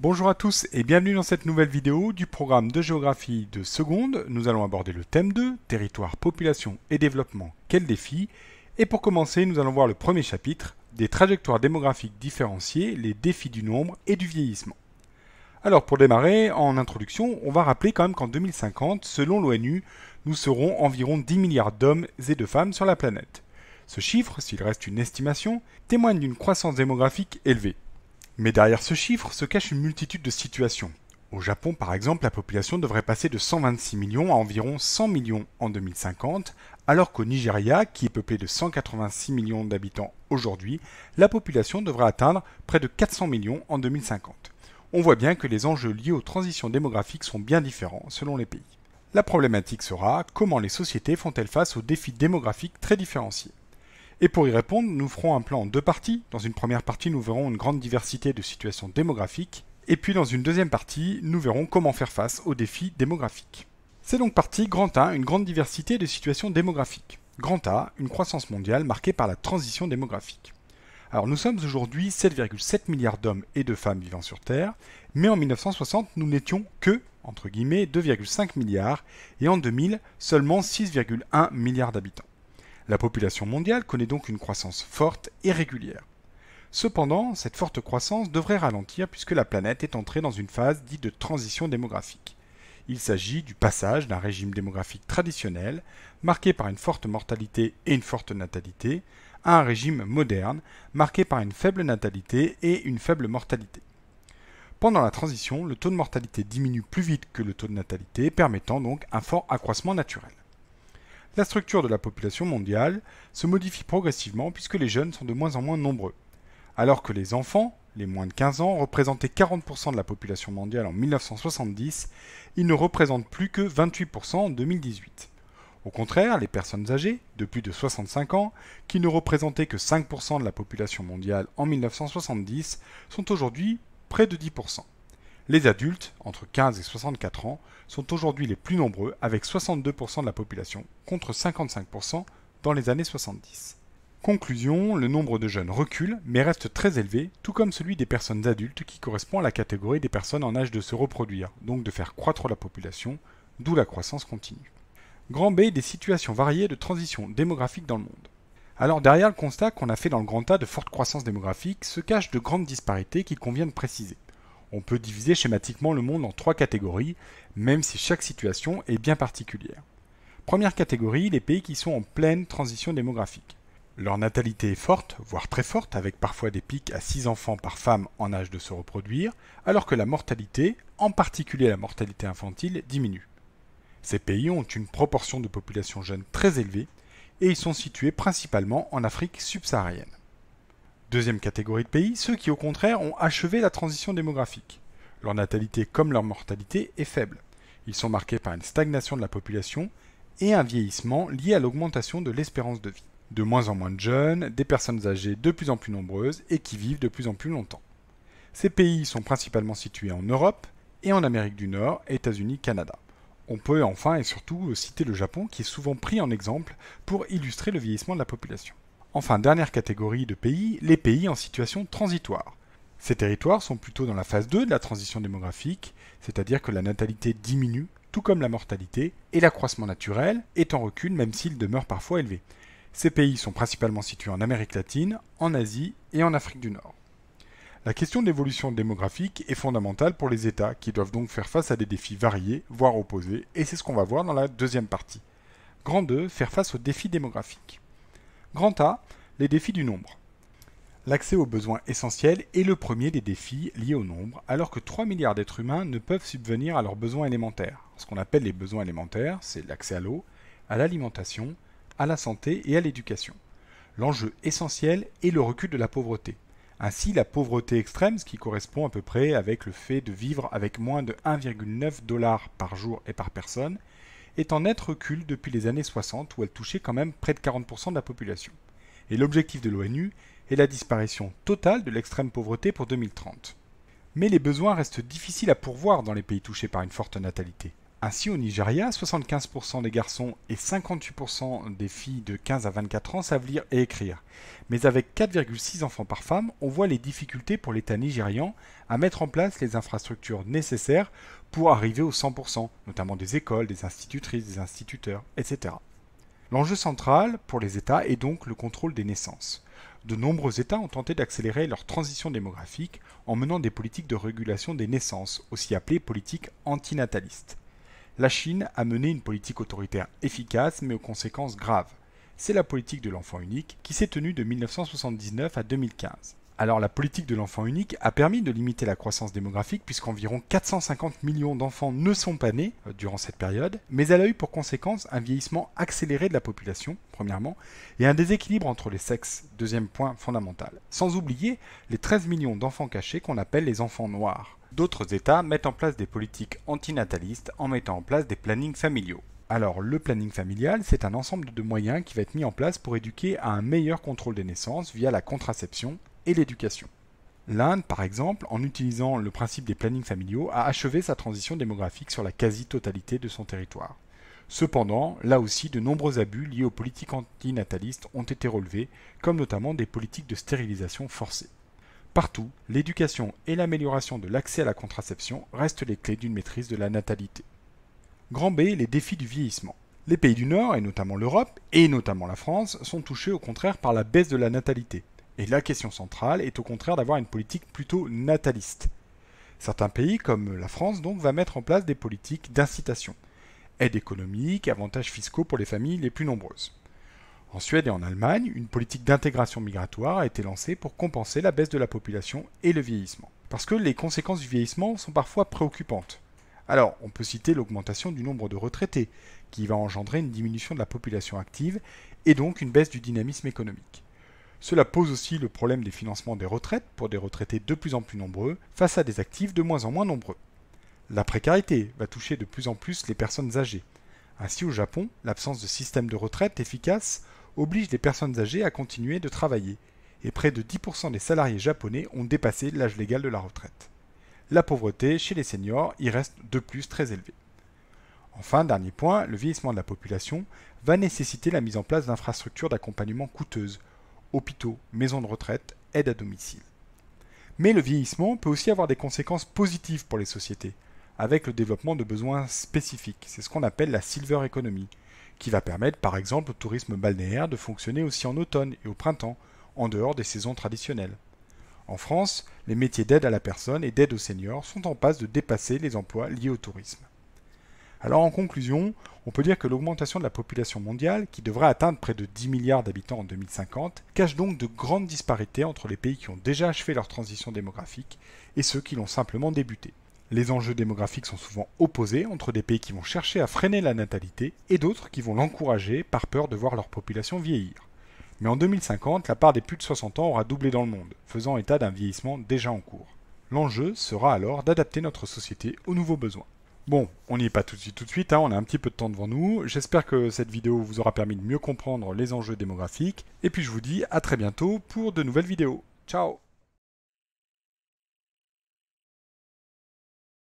Bonjour à tous et bienvenue dans cette nouvelle vidéo du programme de géographie de seconde. Nous allons aborder le thème 2, territoire, population et développement, quel défi Et pour commencer, nous allons voir le premier chapitre, des trajectoires démographiques différenciées, les défis du nombre et du vieillissement. Alors pour démarrer, en introduction, on va rappeler quand même qu'en 2050, selon l'ONU, nous serons environ 10 milliards d'hommes et de femmes sur la planète. Ce chiffre, s'il reste une estimation, témoigne d'une croissance démographique élevée. Mais derrière ce chiffre se cache une multitude de situations. Au Japon, par exemple, la population devrait passer de 126 millions à environ 100 millions en 2050, alors qu'au Nigeria, qui est peuplé de 186 millions d'habitants aujourd'hui, la population devrait atteindre près de 400 millions en 2050. On voit bien que les enjeux liés aux transitions démographiques sont bien différents selon les pays. La problématique sera comment les sociétés font-elles face aux défis démographiques très différenciés. Et pour y répondre, nous ferons un plan en deux parties. Dans une première partie, nous verrons une grande diversité de situations démographiques. Et puis dans une deuxième partie, nous verrons comment faire face aux défis démographiques. C'est donc parti, grand A, une grande diversité de situations démographiques. Grand A, une croissance mondiale marquée par la transition démographique. Alors nous sommes aujourd'hui 7,7 milliards d'hommes et de femmes vivant sur Terre, mais en 1960 nous n'étions que, entre guillemets, 2,5 milliards, et en 2000 seulement 6,1 milliards d'habitants. La population mondiale connaît donc une croissance forte et régulière. Cependant, cette forte croissance devrait ralentir puisque la planète est entrée dans une phase dite de transition démographique. Il s'agit du passage d'un régime démographique traditionnel, marqué par une forte mortalité et une forte natalité, à un régime moderne, marqué par une faible natalité et une faible mortalité. Pendant la transition, le taux de mortalité diminue plus vite que le taux de natalité, permettant donc un fort accroissement naturel. La structure de la population mondiale se modifie progressivement puisque les jeunes sont de moins en moins nombreux. Alors que les enfants, les moins de 15 ans, représentaient 40% de la population mondiale en 1970, ils ne représentent plus que 28% en 2018. Au contraire, les personnes âgées, de plus de 65 ans, qui ne représentaient que 5% de la population mondiale en 1970, sont aujourd'hui près de 10%. Les adultes, entre 15 et 64 ans, sont aujourd'hui les plus nombreux avec 62% de la population contre 55% dans les années 70. Conclusion, le nombre de jeunes recule mais reste très élevé, tout comme celui des personnes adultes qui correspond à la catégorie des personnes en âge de se reproduire, donc de faire croître la population, d'où la croissance continue. Grand B des situations variées de transition démographique dans le monde. Alors derrière le constat qu'on a fait dans le grand tas de forte croissance démographique se cachent de grandes disparités qu'il convient de préciser. On peut diviser schématiquement le monde en trois catégories, même si chaque situation est bien particulière. Première catégorie, les pays qui sont en pleine transition démographique. Leur natalité est forte, voire très forte, avec parfois des pics à 6 enfants par femme en âge de se reproduire, alors que la mortalité, en particulier la mortalité infantile, diminue. Ces pays ont une proportion de population jeune très élevée, et ils sont situés principalement en Afrique subsaharienne. Deuxième catégorie de pays, ceux qui au contraire ont achevé la transition démographique. Leur natalité comme leur mortalité est faible. Ils sont marqués par une stagnation de la population et un vieillissement lié à l'augmentation de l'espérance de vie. De moins en moins de jeunes, des personnes âgées de plus en plus nombreuses et qui vivent de plus en plus longtemps. Ces pays sont principalement situés en Europe et en Amérique du Nord, États-Unis, Canada. On peut enfin et surtout citer le Japon qui est souvent pris en exemple pour illustrer le vieillissement de la population. Enfin, dernière catégorie de pays, les pays en situation transitoire. Ces territoires sont plutôt dans la phase 2 de la transition démographique, c'est-à-dire que la natalité diminue, tout comme la mortalité, et l'accroissement naturel est en recul même s'il demeure parfois élevé. Ces pays sont principalement situés en Amérique latine, en Asie et en Afrique du Nord. La question de l'évolution démographique est fondamentale pour les États qui doivent donc faire face à des défis variés, voire opposés, et c'est ce qu'on va voir dans la deuxième partie. Grand 2, faire face aux défis démographiques. Grand A, les défis du nombre. L'accès aux besoins essentiels est le premier des défis liés au nombre, alors que 3 milliards d'êtres humains ne peuvent subvenir à leurs besoins élémentaires. Ce qu'on appelle les besoins élémentaires, c'est l'accès à l'eau, à l'alimentation, à la santé et à l'éducation. L'enjeu essentiel est le recul de la pauvreté. Ainsi, la pauvreté extrême, ce qui correspond à peu près avec le fait de vivre avec moins de 1,9 dollars par jour et par personne, est en net recul depuis les années 60 où elle touchait quand même près de 40% de la population. Et l'objectif de l'ONU est la disparition totale de l'extrême pauvreté pour 2030. Mais les besoins restent difficiles à pourvoir dans les pays touchés par une forte natalité. Ainsi, au Nigeria, 75% des garçons et 58% des filles de 15 à 24 ans savent lire et écrire. Mais avec 4,6 enfants par femme, on voit les difficultés pour l'État nigérian à mettre en place les infrastructures nécessaires pour arriver au 100%, notamment des écoles, des institutrices, des instituteurs, etc. L'enjeu central pour les États est donc le contrôle des naissances. De nombreux États ont tenté d'accélérer leur transition démographique en menant des politiques de régulation des naissances, aussi appelées politiques antinatalistes. La Chine a mené une politique autoritaire efficace mais aux conséquences graves. C'est la politique de l'enfant unique qui s'est tenue de 1979 à 2015. Alors la politique de l'enfant unique a permis de limiter la croissance démographique puisqu'environ 450 millions d'enfants ne sont pas nés euh, durant cette période, mais elle a eu pour conséquence un vieillissement accéléré de la population, premièrement, et un déséquilibre entre les sexes, deuxième point fondamental. Sans oublier les 13 millions d'enfants cachés qu'on appelle les enfants noirs. D'autres États mettent en place des politiques antinatalistes en mettant en place des plannings familiaux. Alors le planning familial, c'est un ensemble de moyens qui va être mis en place pour éduquer à un meilleur contrôle des naissances via la contraception, et l'éducation. L'Inde, par exemple, en utilisant le principe des plannings familiaux, a achevé sa transition démographique sur la quasi-totalité de son territoire. Cependant, là aussi, de nombreux abus liés aux politiques antinatalistes ont été relevés, comme notamment des politiques de stérilisation forcée. Partout, l'éducation et l'amélioration de l'accès à la contraception restent les clés d'une maîtrise de la natalité. Grand B, les défis du vieillissement. Les pays du Nord, et notamment l'Europe, et notamment la France, sont touchés au contraire par la baisse de la natalité, et la question centrale est au contraire d'avoir une politique plutôt nataliste. Certains pays, comme la France donc, va mettre en place des politiques d'incitation. Aide économique, avantages fiscaux pour les familles les plus nombreuses. En Suède et en Allemagne, une politique d'intégration migratoire a été lancée pour compenser la baisse de la population et le vieillissement. Parce que les conséquences du vieillissement sont parfois préoccupantes. Alors, on peut citer l'augmentation du nombre de retraités, qui va engendrer une diminution de la population active et donc une baisse du dynamisme économique. Cela pose aussi le problème des financements des retraites pour des retraités de plus en plus nombreux face à des actifs de moins en moins nombreux. La précarité va toucher de plus en plus les personnes âgées. Ainsi au Japon, l'absence de système de retraite efficace oblige les personnes âgées à continuer de travailler, et près de 10% des salariés japonais ont dépassé l'âge légal de la retraite. La pauvreté chez les seniors y reste de plus très élevée. Enfin, dernier point, le vieillissement de la population va nécessiter la mise en place d'infrastructures d'accompagnement coûteuses hôpitaux, maisons de retraite, aide à domicile. Mais le vieillissement peut aussi avoir des conséquences positives pour les sociétés, avec le développement de besoins spécifiques. C'est ce qu'on appelle la silver economy, qui va permettre par exemple au tourisme balnéaire de fonctionner aussi en automne et au printemps, en dehors des saisons traditionnelles. En France, les métiers d'aide à la personne et d'aide aux seniors sont en passe de dépasser les emplois liés au tourisme. Alors en conclusion, on peut dire que l'augmentation de la population mondiale, qui devrait atteindre près de 10 milliards d'habitants en 2050, cache donc de grandes disparités entre les pays qui ont déjà achevé leur transition démographique et ceux qui l'ont simplement débutée. Les enjeux démographiques sont souvent opposés entre des pays qui vont chercher à freiner la natalité et d'autres qui vont l'encourager par peur de voir leur population vieillir. Mais en 2050, la part des plus de 60 ans aura doublé dans le monde, faisant état d'un vieillissement déjà en cours. L'enjeu sera alors d'adapter notre société aux nouveaux besoins. Bon, on n'y est pas tout de suite, tout de suite, hein, on a un petit peu de temps devant nous. J'espère que cette vidéo vous aura permis de mieux comprendre les enjeux démographiques. Et puis je vous dis à très bientôt pour de nouvelles vidéos. Ciao